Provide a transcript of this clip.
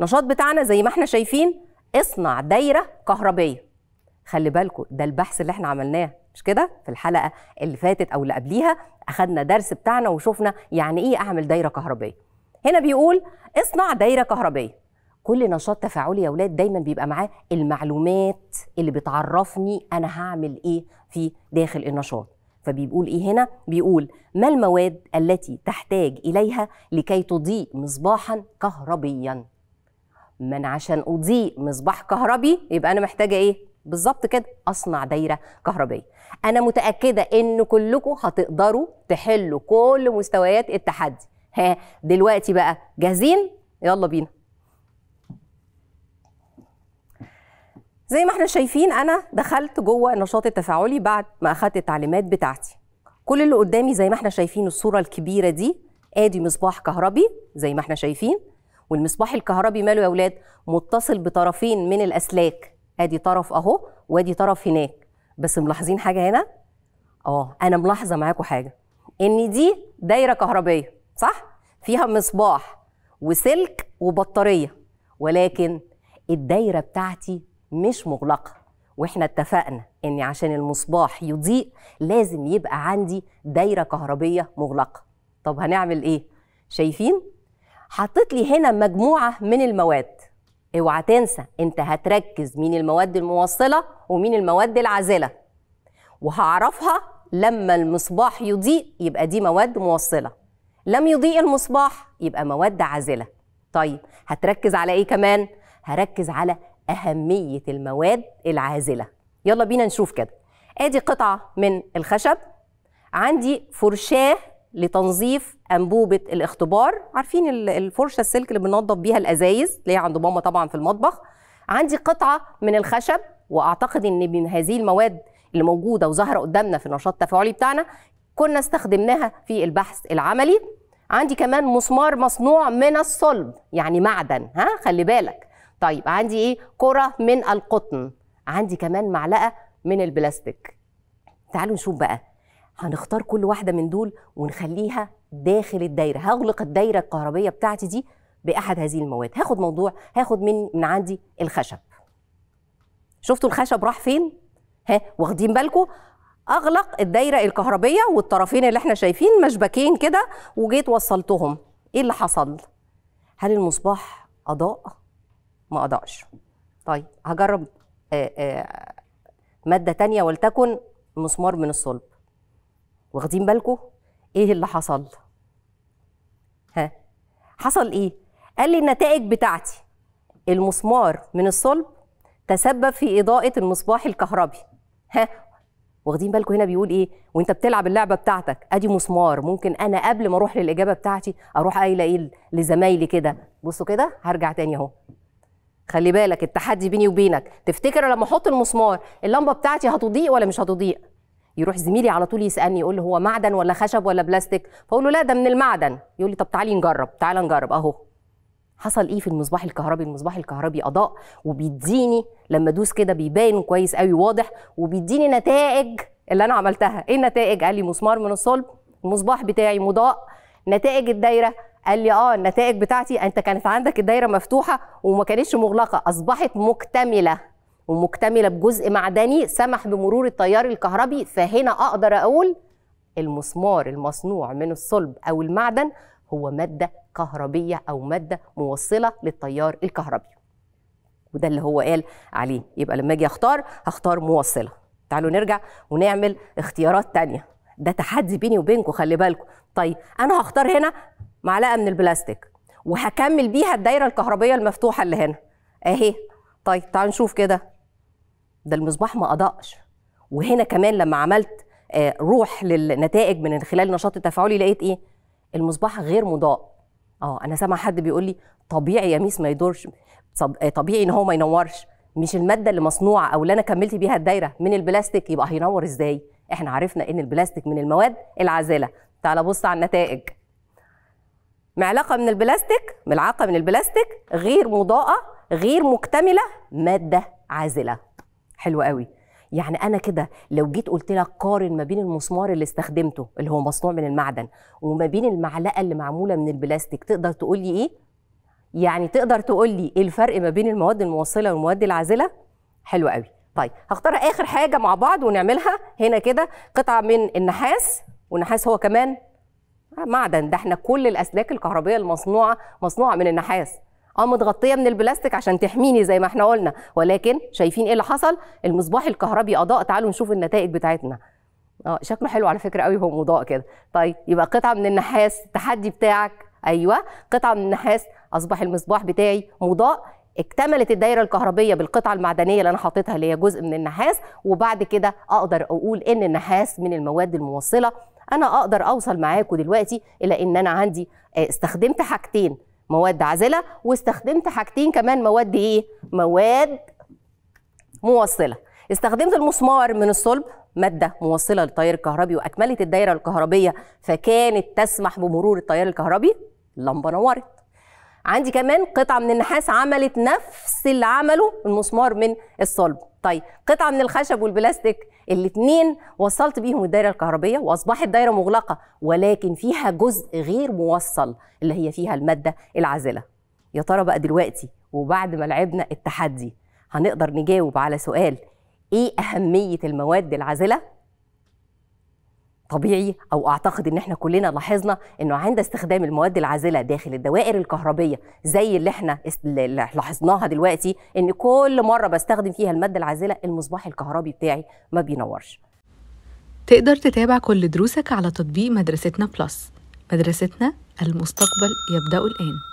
النشاط بتاعنا زي ما احنا شايفين اصنع دايره كهربيه خلي بالكم ده البحث اللي احنا عملناه مش كده في الحلقه اللي فاتت او اللي قبليها اخدنا درس بتاعنا وشفنا يعني ايه اعمل دايره كهربيه هنا بيقول اصنع دايره كهربيه كل نشاط تفاعلي يا اولاد دايما بيبقى معاه المعلومات اللي بتعرفني انا هعمل ايه في داخل النشاط فبيقول ايه هنا بيقول ما المواد التي تحتاج اليها لكي تضيء مصباحا كهربيا ما انا عشان اضيء مصباح كهربي يبقى انا محتاجه ايه بالظبط كده اصنع دايره كهربيه انا متاكده ان كلكم هتقدروا تحلوا كل مستويات التحدي ها دلوقتي بقى جاهزين يلا بينا زي ما احنا شايفين انا دخلت جوه النشاط التفاعلي بعد ما اخدت التعليمات بتاعتي كل اللي قدامي زي ما احنا شايفين الصوره الكبيره دي ادي مصباح كهربي زي ما احنا شايفين والمصباح الكهربي ماله يا اولاد متصل بطرفين من الاسلاك ادي طرف اهو وادي طرف هناك بس ملاحظين حاجه هنا اه انا ملاحظه معاكم حاجه ان دي دايره كهربيه صح فيها مصباح وسلك وبطاريه ولكن الدايره بتاعتي مش مغلقه واحنا اتفقنا ان عشان المصباح يضيء لازم يبقى عندي دايره كهربيه مغلقه طب هنعمل ايه شايفين حطيت لي هنا مجموعه من المواد اوعى تنسى انت هتركز مين المواد الموصله ومين المواد العازله وهعرفها لما المصباح يضيء يبقى دي مواد موصله لم يضيء المصباح يبقى مواد عازله طيب هتركز على ايه كمان هركز على اهميه المواد العازله يلا بينا نشوف كده ادي قطعه من الخشب عندي فرشاه لتنظيف انبوبه الاختبار عارفين الفرشه السلك اللي بننظف بيها الازايز اللي هي عند ماما طبعا في المطبخ عندي قطعه من الخشب واعتقد ان من هذه المواد اللي موجوده وظاهره قدامنا في النشاط التفاعلي بتاعنا كنا استخدمناها في البحث العملي عندي كمان مسمار مصنوع من الصلب يعني معدن ها خلي بالك طيب عندي ايه كره من القطن عندي كمان معلقه من البلاستيك تعالوا نشوف بقى هنختار كل واحدة من دول ونخليها داخل الدايرة هغلق الدايرة الكهربية بتاعتي دي بأحد هذه المواد هاخد موضوع هاخد من من عندي الخشب شفتوا الخشب راح فين ها واخدين بالكم اغلق الدايره الكهربيه والطرفين اللي احنا شايفين مشبكين كده وجيت وصلتهم ايه اللي حصل هل المصباح اضاء ما اضاءش طيب هجرب آآ آآ ماده تانية ولتكن مسمار من الصلب واخدين بالكم ايه اللي حصل ها حصل ايه قال لي النتائج بتاعتي المسمار من الصلب تسبب في اضاءه المصباح الكهربي ها واخدين بالكم هنا بيقول ايه وانت بتلعب اللعبه بتاعتك ادي مسمار ممكن انا قبل ما اروح للاجابه بتاعتي اروح قايله ايه لزمايلي كده بصوا كده هرجع تاني اهو خلي بالك التحدي بيني وبينك تفتكر لما احط المسمار اللمبه بتاعتي هتضيء ولا مش هتضيء يروح زميلي على طول يسالني يقول لي هو معدن ولا خشب ولا بلاستيك فاقول له لا ده من المعدن يقول لي طب تعالي نجرب تعالى نجرب اهو حصل ايه في المصباح الكهربي المصباح الكهربي اضاء وبيديني لما ادوس كده بيبان كويس قوي واضح وبيديني نتائج اللي انا عملتها ايه النتائج قال لي مسمار من الصلب المصباح بتاعي مضاء نتائج الدايره قال لي اه النتائج بتاعتي انت كانت عندك الدايره مفتوحه وما كانتش مغلقه اصبحت مكتمله ومكتمله بجزء معدني سمح بمرور التيار الكهربي فهنا اقدر اقول المسمار المصنوع من الصلب او المعدن هو ماده كهربيه او ماده موصله للتيار الكهربي وده اللي هو قال عليه يبقى لما اجي اختار هختار موصله تعالوا نرجع ونعمل اختيارات تانية ده تحدي بيني وبينكم خلي بالكم طيب انا هختار هنا معلقه من البلاستيك وهكمل بيها الدايره الكهربيه المفتوحه اللي هنا اهي طيب تعالوا نشوف كده ده المصباح ما أضاءش وهنا كمان لما عملت آه، روح للنتائج من خلال النشاط التفاعلي لقيت إيه المصباح غير مضاء اه انا سامع حد بيقول لي طبيعي يا ميس ما يدورش آه، طبيعي ان هو ما ينورش مش الماده اللي مصنوعه او اللي انا كملت بيها الدايره من البلاستيك يبقى هينور ازاي احنا عرفنا ان البلاستيك من المواد العازله تعال بص على النتائج معلقه من البلاستيك ملعقه من البلاستيك غير مضاءه غير مكتمله ماده عازله حلو قوي يعني انا كده لو جيت قلت لك قارن ما بين المسمار اللي استخدمته اللي هو مصنوع من المعدن وما بين المعلقه اللي معموله من البلاستيك تقدر تقول لي ايه يعني تقدر تقول لي ايه الفرق ما بين المواد الموصله والمواد العازله حلو قوي طيب هختار اخر حاجه مع بعض ونعملها هنا كده قطعه من النحاس والنحاس هو كمان معدن ده احنا كل الاسلاك الكهربائيه المصنوعه مصنوعه من النحاس اه متغطيه من البلاستيك عشان تحميني زي ما احنا قلنا ولكن شايفين ايه اللي حصل المصباح الكهربي اضاء تعالوا نشوف النتائج بتاعتنا اه شكله حلو على فكره قوي هو مضاء كده طيب يبقى قطعه من النحاس التحدي بتاعك ايوه قطعه من النحاس اصبح المصباح بتاعي مضاء اكتملت الدايره الكهربيه بالقطعه المعدنيه اللي انا حاططها اللي هي جزء من النحاس وبعد كده اقدر اقول ان النحاس من المواد الموصله انا اقدر اوصل معاكم دلوقتي الى ان انا عندي آه، استخدمت حاجتين مواد عازله واستخدمت حاجتين كمان مواد ايه مواد موصله استخدمت المسمار من الصلب ماده موصله للتيار الكهربي واكملت الدايره الكهربيه فكانت تسمح بمرور التيار الكهربي اللمبه نورت عندي كمان قطعه من النحاس عملت نفس اللي عمله المسمار من الصلب طيب قطعه من الخشب والبلاستيك الاثنين وصلت بيهم الدايره الكهربيه واصبحت دايره مغلقه ولكن فيها جزء غير موصل اللي هي فيها الماده العازله يا ترى بقى دلوقتي وبعد ما لعبنا التحدي هنقدر نجاوب على سؤال ايه اهميه المواد العازله طبيعي او اعتقد ان احنا كلنا لاحظنا انه عند استخدام المواد العازله داخل الدوائر الكهربيه زي اللي احنا لاحظناها دلوقتي ان كل مره بستخدم فيها الماده العازله المصباح الكهربي بتاعي ما بينورش تقدر تتابع كل دروسك على تطبيق مدرستنا بلس مدرستنا المستقبل يبدا الان